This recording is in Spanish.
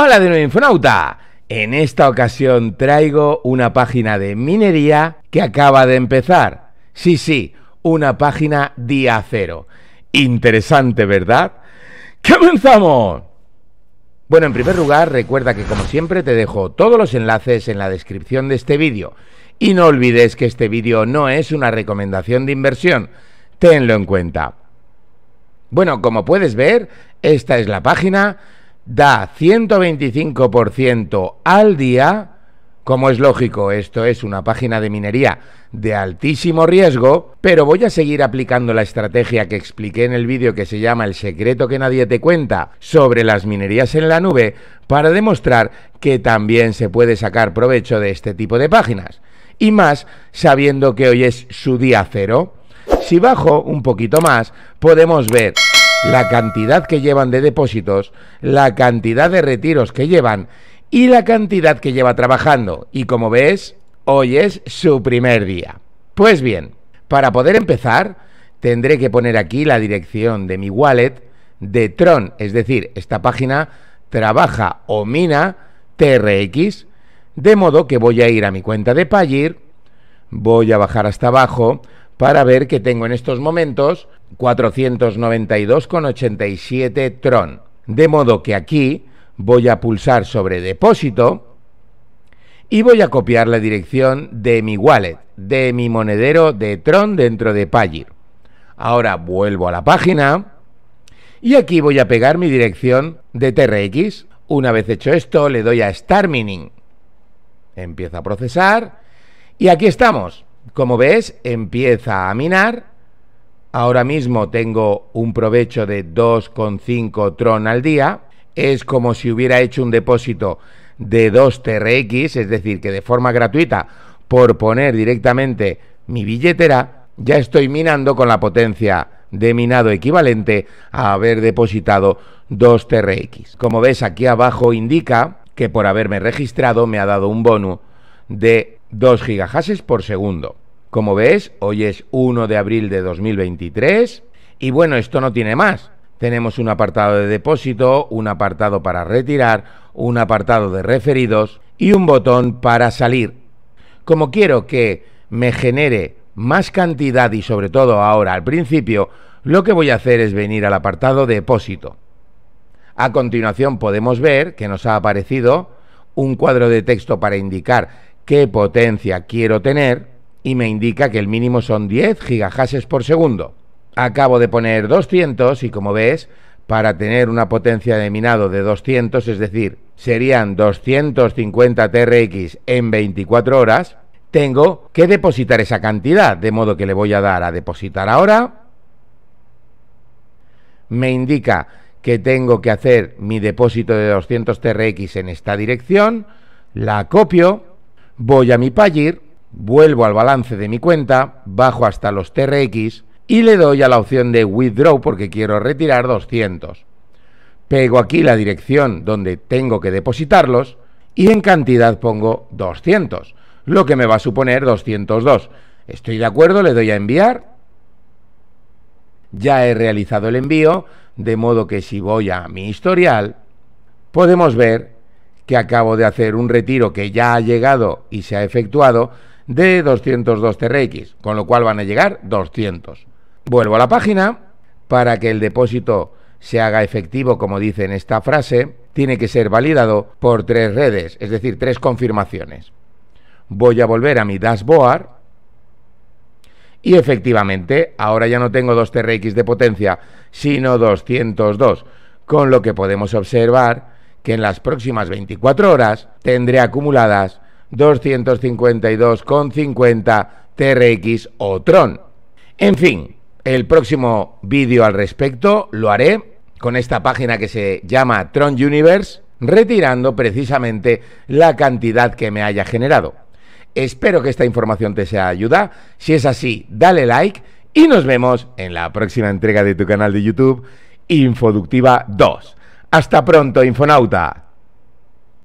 Hola de nuevo Infonauta. En esta ocasión traigo una página de minería que acaba de empezar. Sí, sí, una página día cero. Interesante, ¿verdad? ¡Comenzamos! Bueno, en primer lugar, recuerda que como siempre te dejo todos los enlaces en la descripción de este vídeo. Y no olvides que este vídeo no es una recomendación de inversión. Tenlo en cuenta. Bueno, como puedes ver, esta es la página da 125% al día, como es lógico, esto es una página de minería de altísimo riesgo, pero voy a seguir aplicando la estrategia que expliqué en el vídeo que se llama El secreto que nadie te cuenta sobre las minerías en la nube para demostrar que también se puede sacar provecho de este tipo de páginas. Y más sabiendo que hoy es su día cero. Si bajo un poquito más, podemos ver la cantidad que llevan de depósitos, la cantidad de retiros que llevan y la cantidad que lleva trabajando. Y como ves, hoy es su primer día. Pues bien, para poder empezar, tendré que poner aquí la dirección de mi wallet de Tron, es decir, esta página trabaja o mina TRX, de modo que voy a ir a mi cuenta de Payeer, voy a bajar hasta abajo para ver que tengo en estos momentos 492,87 Tron. De modo que aquí voy a pulsar sobre depósito y voy a copiar la dirección de mi wallet, de mi monedero de Tron dentro de Pagir Ahora vuelvo a la página y aquí voy a pegar mi dirección de TRX. Una vez hecho esto, le doy a Start Mining. Empieza a procesar y aquí estamos. Como ves, empieza a minar Ahora mismo tengo un provecho de 2,5 Tron al día. Es como si hubiera hecho un depósito de 2 TRX, es decir, que de forma gratuita, por poner directamente mi billetera, ya estoy minando con la potencia de minado equivalente a haber depositado 2 TRX. Como ves aquí abajo indica que por haberme registrado me ha dado un bono de 2 GHz por segundo. Como ves, hoy es 1 de abril de 2023 y bueno, esto no tiene más. Tenemos un apartado de depósito, un apartado para retirar, un apartado de referidos y un botón para salir. Como quiero que me genere más cantidad y sobre todo ahora al principio, lo que voy a hacer es venir al apartado de depósito. A continuación podemos ver que nos ha aparecido un cuadro de texto para indicar qué potencia quiero tener y me indica que el mínimo son 10 gigahashes por segundo. Acabo de poner 200 y como ves, para tener una potencia de minado de 200, es decir, serían 250 TRX en 24 horas, tengo que depositar esa cantidad, de modo que le voy a dar a depositar ahora. Me indica que tengo que hacer mi depósito de 200 TRX en esta dirección, la copio, voy a mi Pagir vuelvo al balance de mi cuenta, bajo hasta los TRX y le doy a la opción de withdraw porque quiero retirar 200. Pego aquí la dirección donde tengo que depositarlos y en cantidad pongo 200, lo que me va a suponer 202. Estoy de acuerdo, le doy a enviar. Ya he realizado el envío, de modo que si voy a mi historial, podemos ver que acabo de hacer un retiro que ya ha llegado y se ha efectuado de 202 TRX, con lo cual van a llegar 200. Vuelvo a la página. Para que el depósito se haga efectivo, como dice en esta frase, tiene que ser validado por tres redes, es decir, tres confirmaciones. Voy a volver a mi dashboard y efectivamente, ahora ya no tengo 2 TRX de potencia, sino 202, con lo que podemos observar que en las próximas 24 horas tendré acumuladas 252,50 TRX o Tron. En fin, el próximo vídeo al respecto lo haré con esta página que se llama Tron Universe, retirando precisamente la cantidad que me haya generado. Espero que esta información te sea ayuda. Si es así, dale like y nos vemos en la próxima entrega de tu canal de YouTube, Infoductiva 2. Hasta pronto, Infonauta.